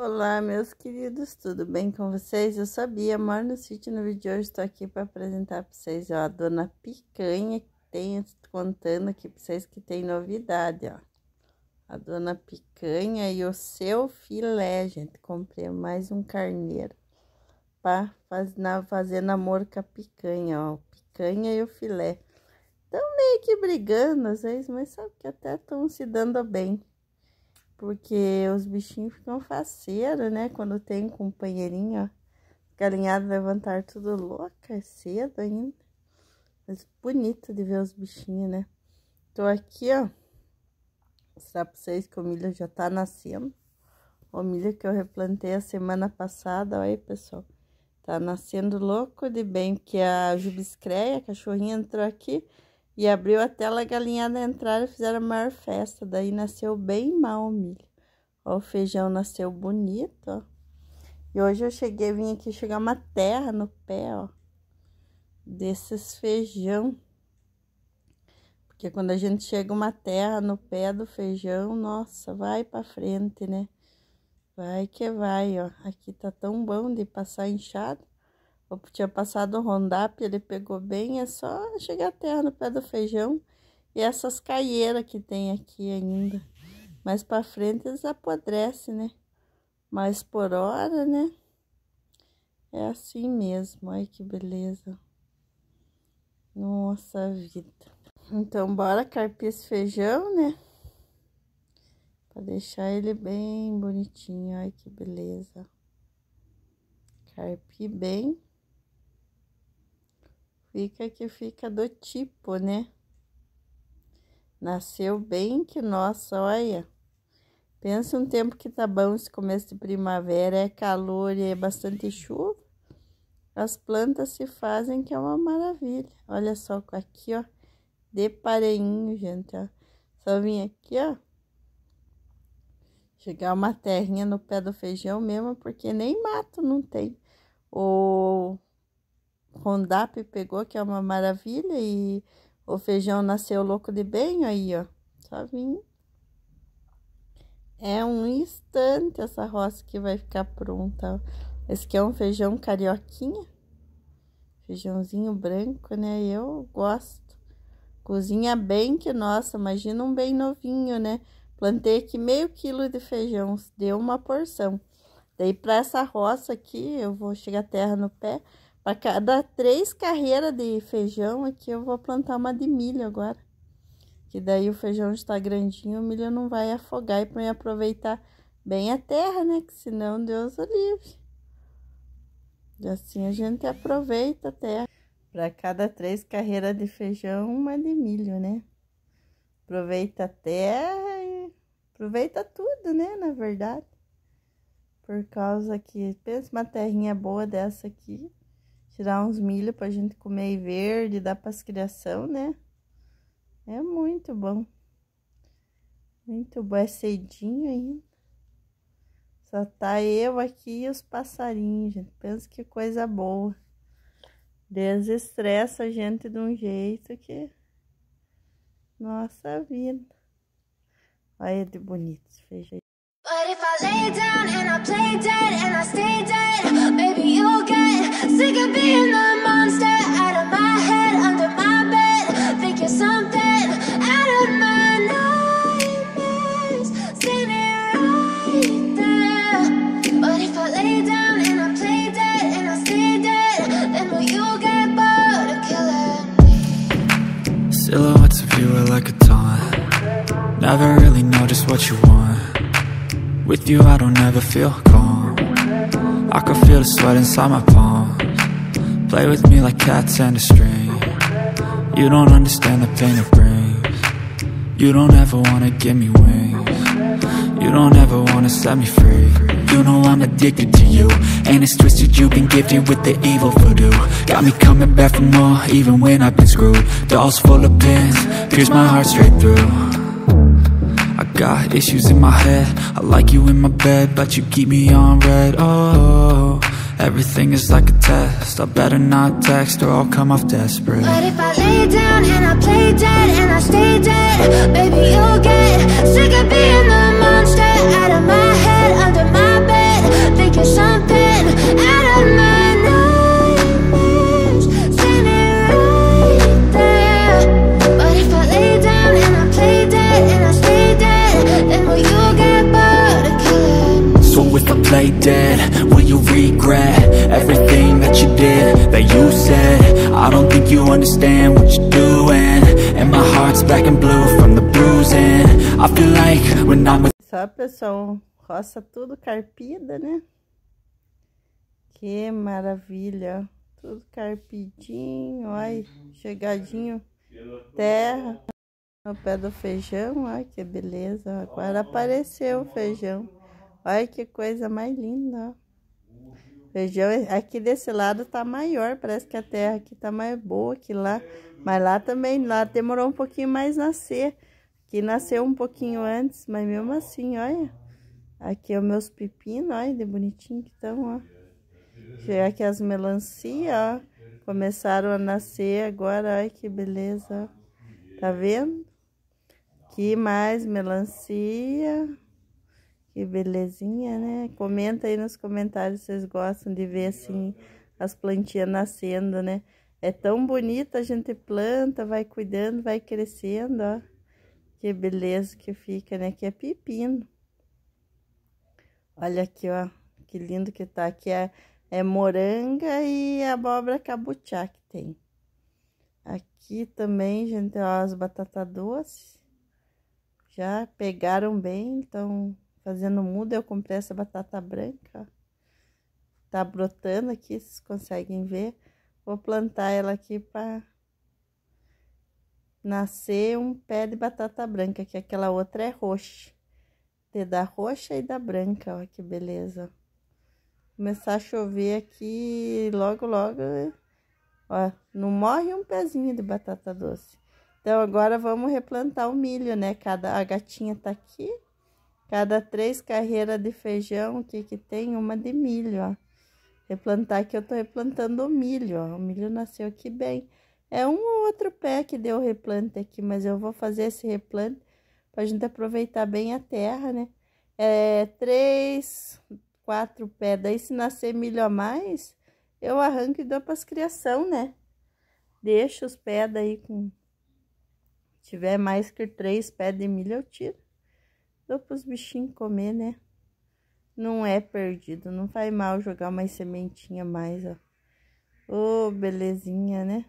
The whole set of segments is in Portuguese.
Olá, meus queridos, tudo bem com vocês? Eu sou Bia, moro no sítio no vídeo de hoje, estou aqui para apresentar para vocês, ó, a dona picanha que tem, contando aqui para vocês que tem novidade, ó. A dona picanha e o seu filé, gente, comprei mais um carneiro para fazer namoro com a picanha, ó, picanha e o filé. Estão meio que brigando às vezes, mas sabe que até estão se dando bem porque os bichinhos ficam faceiros, né? Quando tem companheirinho, Galinhada levantar tudo louca, é cedo ainda. Mas bonito de ver os bichinhos, né? Tô aqui, ó. Vou mostrar pra vocês que o milho já tá nascendo. O milho que eu replantei a semana passada, olha aí, pessoal. Tá nascendo louco de bem, que a Jubiscreia, a cachorrinha, entrou aqui e abriu a tela, a galinhada entraram e fizeram a maior festa. Daí nasceu bem mal o milho. Ó, o feijão nasceu bonito, ó. E hoje eu cheguei, vim aqui chegar uma terra no pé, ó. Desses feijão. Porque quando a gente chega uma terra no pé do feijão, nossa, vai pra frente, né? Vai que vai, ó. Aqui tá tão bom de passar inchado. Eu tinha passado o Rondap, ele pegou bem, é só chegar terra no pé do feijão e essas caieiras que tem aqui ainda. Mais para frente eles apodrecem, né? Mas por hora, né? É assim mesmo, olha que beleza. Nossa vida. Então, bora carpir esse feijão, né? Pra deixar ele bem bonitinho, olha que beleza. Carpi bem. Fica que fica do tipo, né? Nasceu bem que nossa, olha. Pensa um tempo que tá bom esse começo de primavera, é calor e é bastante chuva. As plantas se fazem que é uma maravilha. Olha só aqui, ó, de pareinho, gente, ó. Só vim aqui, ó. Chegar uma terrinha no pé do feijão mesmo, porque nem mato não tem. Ou Rondap pegou, que é uma maravilha, e o feijão nasceu louco de bem aí, ó. Só vim. É um instante essa roça que vai ficar pronta. Esse aqui é um feijão carioquinha. Feijãozinho branco, né? Eu gosto. Cozinha bem que, nossa, imagina um bem novinho, né? Plantei aqui meio quilo de feijão, deu uma porção. Daí, para essa roça aqui, eu vou chegar terra no pé. Para cada três carreiras de feijão aqui, eu vou plantar uma de milho agora. Que daí o feijão está grandinho, o milho não vai afogar e para eu aproveitar bem a terra, né? Que senão Deus o livre. E assim a gente aproveita a terra. Para cada três carreiras de feijão, uma de milho, né? Aproveita a terra e aproveita tudo, né? Na verdade. Por causa que, pensa uma terrinha boa dessa aqui tirar uns milho pra gente comer e verde, dar pras criação, né? É muito bom. Muito bom, é cedinho ainda. Só tá eu aqui e os passarinhos, gente. Pensa que coisa boa. Desestressa a gente de um jeito que... Nossa vida. Olha de bonito esse feijão. But if I lay down and I play dead and I stay dead Never really know just what you want With you I don't ever feel calm I can feel the sweat inside my palms Play with me like cats and a string You don't understand the pain it brings You don't ever wanna give me wings You don't ever wanna set me free you know I'm addicted to you And it's twisted, you've been gifted with the evil voodoo Got me coming back for more, even when I've been screwed Dolls full of pins, pierce my heart straight through Got issues in my head I like you in my bed But you keep me on red. Oh, everything is like a test I better not text Or I'll come off desperate But if I lay down And I play dead And I stay dead Baby, you'll get Sick of being the monster Out of my head Under my bed Thinking something that you said I don't think you understand what you're doing And my heart's black and blue from the bruising I feel like when I'm with Só pessoal, roça tudo carpida, né? Que maravilha! Tudo carpidinho, ai, chegadinho, terra no pé do feijão, ai que beleza, agora apareceu o feijão, olha que coisa mais linda, ó. Feijão é, aqui desse lado tá maior, parece que a terra aqui tá mais boa que lá. Mas lá também, lá demorou um pouquinho mais nascer. Aqui nasceu um pouquinho antes, mas mesmo assim, olha. Aqui é os meus pepinos, olha, de bonitinho que estão, ó. É aqui as melancia, ó. Começaram a nascer agora, olha que beleza, ó. Tá vendo? Aqui mais melancia. Que belezinha, né? Comenta aí nos comentários se vocês gostam de ver assim as plantinhas nascendo, né? É tão bonito a gente planta, vai cuidando, vai crescendo, ó. Que beleza que fica, né? Que é pepino. Olha aqui, ó. Que lindo que tá. Aqui é, é moranga e abóbora cabuchá que tem. Aqui também, gente, ó, as batatas doces. Já pegaram bem, então fazendo muda, eu comprei essa batata branca. Tá brotando aqui, vocês conseguem ver. Vou plantar ela aqui para nascer um pé de batata branca, que aquela outra é roxa. Tem da roxa e da branca, ó, que beleza. Começar a chover aqui, logo, logo, ó, não morre um pezinho de batata doce. Então, agora vamos replantar o milho, né? Cada, a gatinha tá aqui, Cada três carreiras de feijão, o que que tem? Uma de milho, ó. Replantar que eu tô replantando o milho, ó. O milho nasceu aqui bem. É um ou outro pé que deu replante aqui, mas eu vou fazer esse replante pra gente aproveitar bem a terra, né? É três, quatro pé. Daí se nascer milho a mais, eu arranco e dou pras criação, né? Deixo os pés daí com... Se tiver mais que três pés de milho, eu tiro. Dou os bichinhos comer, né? Não é perdido, não faz mal jogar mais sementinha mais, ó. Ô, oh, belezinha, né?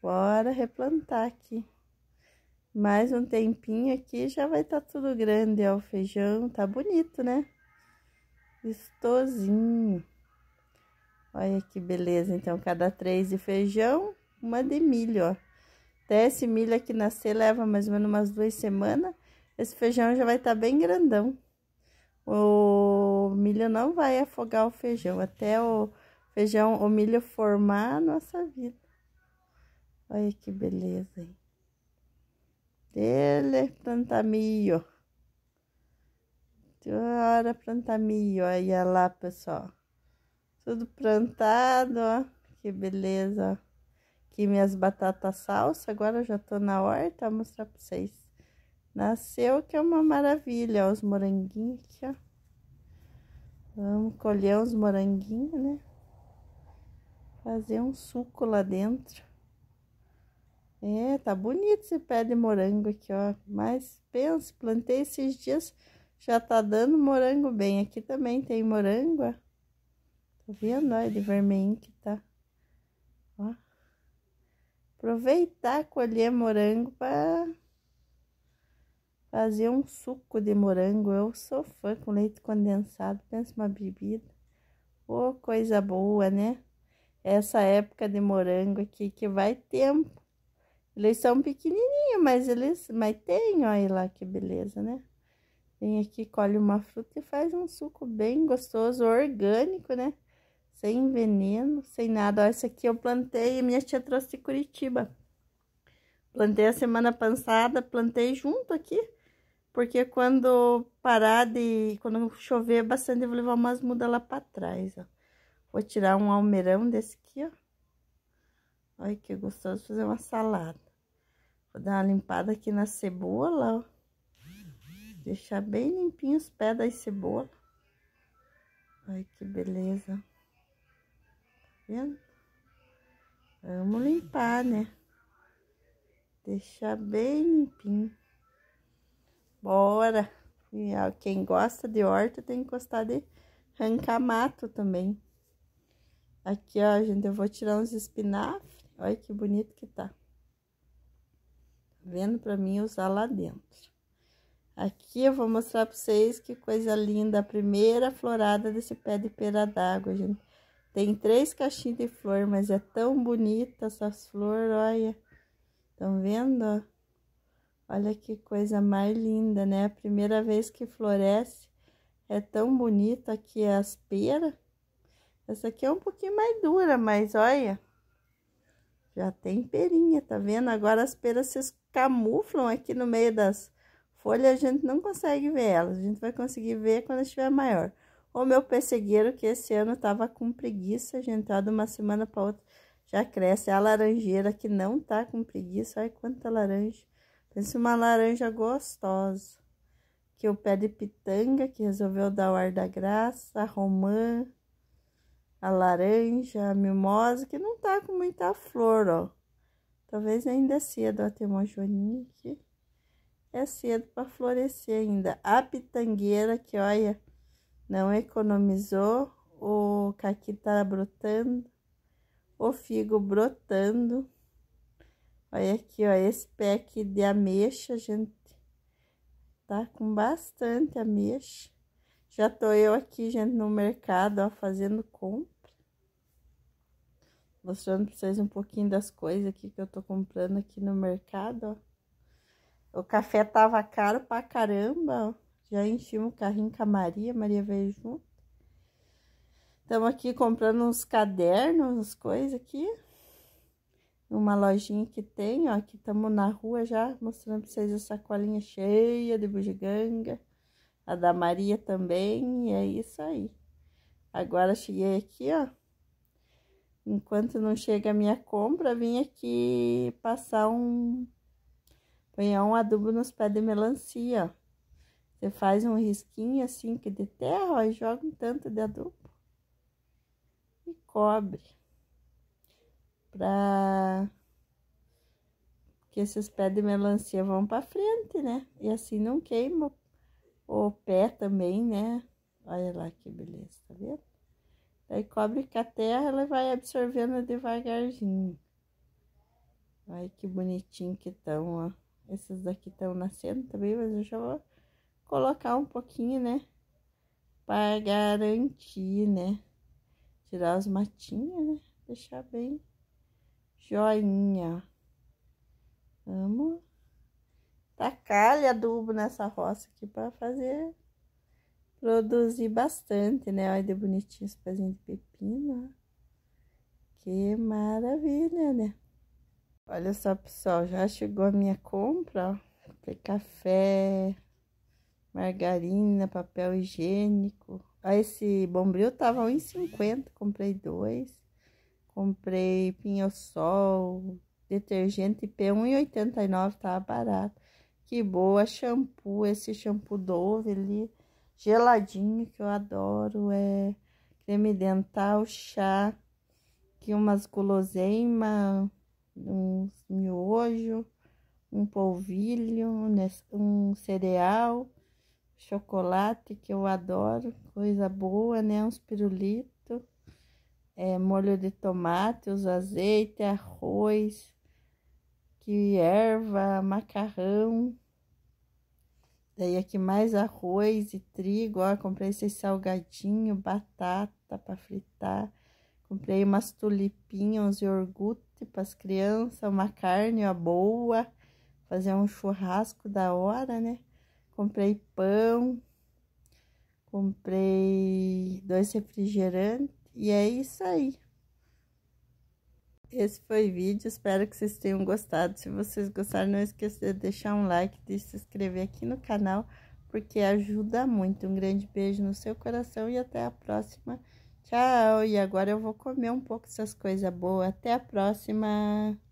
Bora replantar aqui. Mais um tempinho aqui já vai estar tá tudo grande, ó, o feijão. Tá bonito, né? Vistosinho. Olha que beleza, então, cada três de feijão, uma de milho, ó. Até esse milho aqui nascer leva mais ou menos umas duas semanas esse feijão já vai estar tá bem grandão. O milho não vai afogar o feijão, até o feijão, o milho formar a nossa vida. Olha que beleza, hein? Dele é plantar milho. Agora plantar milho, olha lá, pessoal. Tudo plantado, ó. Que beleza, Aqui minhas batatas salsa, agora eu já tô na horta, vou mostrar pra vocês. Nasceu que é uma maravilha, ó, os moranguinhos aqui, ó. Vamos colher uns moranguinhos, né? Fazer um suco lá dentro. É, tá bonito esse pé de morango aqui, ó. Mas pensa, plantei esses dias, já tá dando morango bem. Aqui também tem morango, ó. Tá vendo, ó, de vermelhinho que tá. Ó. Aproveitar colher morango para Fazer um suco de morango, eu sou fã com leite condensado, pensa uma bebida. Ô, oh, coisa boa, né? Essa época de morango aqui que vai tempo. Eles são pequenininhos, mas eles, mas tem, olha lá que beleza, né? Vem aqui, colhe uma fruta e faz um suco bem gostoso, orgânico, né? Sem veneno, sem nada. Olha, isso aqui eu plantei, minha tia trouxe de Curitiba. Plantei a semana passada, plantei junto aqui. Porque quando parar de... Quando chover bastante, eu vou levar umas mudas lá pra trás, ó. Vou tirar um almeirão desse aqui, ó. Olha que gostoso fazer uma salada. Vou dar uma limpada aqui na cebola, ó. Deixar bem limpinho os pés da cebola. Olha que beleza. Tá vendo? Vamos limpar, né? Deixar bem limpinho. Bora! E quem gosta de horta tem que gostar de arrancar mato também. Aqui, ó, gente, eu vou tirar uns espinafres. Olha que bonito que tá. tá. Vendo pra mim usar lá dentro. Aqui eu vou mostrar pra vocês que coisa linda. A primeira florada desse pé de pera d'água, gente. Tem três caixinhas de flor, mas é tão bonita essas flores, olha. Estão vendo, ó? Olha que coisa mais linda, né? A primeira vez que floresce, é tão bonito aqui é as peras. Essa aqui é um pouquinho mais dura, mas olha, já tem perinha, tá vendo? Agora as peras se camuflam aqui no meio das folhas, a gente não consegue ver elas. A gente vai conseguir ver quando estiver maior. O meu pessegueiro, que esse ano tava com preguiça, gente, ó, de uma semana para outra já cresce. A laranjeira que não tá com preguiça, olha quanta laranja. Pense uma laranja gostosa. Que o pé de pitanga, que resolveu dar o ar da graça, a romã, a laranja, a mimosa, que não tá com muita flor, ó. Talvez ainda é cedo, ó, tem uma joaninha aqui. É cedo para florescer ainda. A pitangueira, que olha, não economizou. O caqui tá brotando. O figo brotando. Olha aqui, ó, esse pé aqui de ameixa, gente, tá com bastante ameixa. Já tô eu aqui, gente, no mercado, ó, fazendo compra. Mostrando pra vocês um pouquinho das coisas aqui que eu tô comprando aqui no mercado, ó. O café tava caro pra caramba, ó. Já enchi um carrinho com a Maria, Maria veio junto. Estamos aqui comprando uns cadernos, umas coisas aqui uma lojinha que tem, ó, que estamos na rua já, mostrando para vocês a sacolinha cheia de bugiganga, a da Maria também, e é isso aí. Agora cheguei aqui, ó, enquanto não chega a minha compra, vim aqui passar um, apanhar um adubo nos pés de melancia, ó. Você faz um risquinho assim que de terra, ó, e joga um tanto de adubo e cobre para que esses pés de melancia vão para frente, né? E assim não queima o pé também, né? Olha lá que beleza, tá vendo? Daí cobre com a terra, ela vai absorvendo devagarzinho. Olha que bonitinho que estão, ó. Esses daqui estão nascendo também, mas eu já vou colocar um pouquinho, né? Para garantir, né? Tirar os matinhos, né? Deixar bem joinha. Vamos tacar tá calha adubo nessa roça aqui para fazer produzir bastante, né? Olha de bonitinho os pezinhos de pepino. Que maravilha, né? Olha só, pessoal, já chegou a minha compra, ó. Comprei café, margarina, papel higiênico. Ó, esse bombril tava 1,50, comprei dois. Comprei pinho-sol, detergente P1,89, tá barato. Que boa, shampoo, esse shampoo Dove ali, geladinho, que eu adoro, é creme dental, chá, que umas guloseima, uns miojo, um polvilho, um cereal, chocolate, que eu adoro, coisa boa, né, uns pirulitos é, molho de tomate, os azeite, arroz, que erva, macarrão. Daí aqui mais arroz e trigo, ó, comprei esse salgadinho, batata para fritar. Comprei umas tulipinhas, e iogurte para as crianças, uma carne ó, boa, fazer um churrasco da hora, né? Comprei pão, comprei dois refrigerantes e é isso aí. Esse foi o vídeo, espero que vocês tenham gostado. Se vocês gostaram, não esqueça de deixar um like, de se inscrever aqui no canal, porque ajuda muito. Um grande beijo no seu coração e até a próxima. Tchau! E agora eu vou comer um pouco dessas coisas boas. Até a próxima!